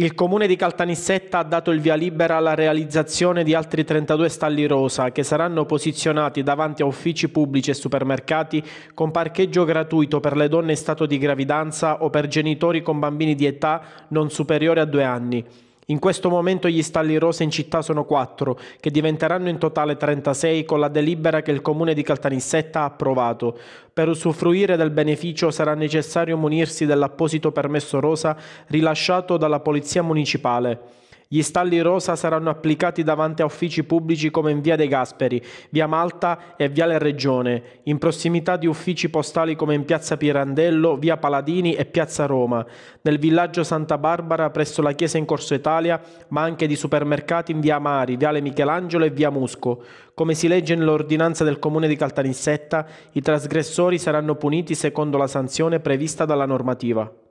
Il comune di Caltanissetta ha dato il via libera alla realizzazione di altri 32 stalli rosa che saranno posizionati davanti a uffici pubblici e supermercati con parcheggio gratuito per le donne in stato di gravidanza o per genitori con bambini di età non superiore a due anni. In questo momento gli stalli rosa in città sono 4, che diventeranno in totale 36 con la delibera che il comune di Caltanissetta ha approvato. Per usufruire del beneficio sarà necessario munirsi dell'apposito permesso rosa rilasciato dalla Polizia Municipale. Gli stalli rosa saranno applicati davanti a uffici pubblici come in via De Gasperi, via Malta e via La Regione, in prossimità di uffici postali come in piazza Pirandello, via Paladini e piazza Roma, nel villaggio Santa Barbara presso la chiesa in Corso Italia, ma anche di supermercati in via Mari, viale Michelangelo e via Musco. Come si legge nell'ordinanza del comune di Caltanissetta, i trasgressori saranno puniti secondo la sanzione prevista dalla normativa.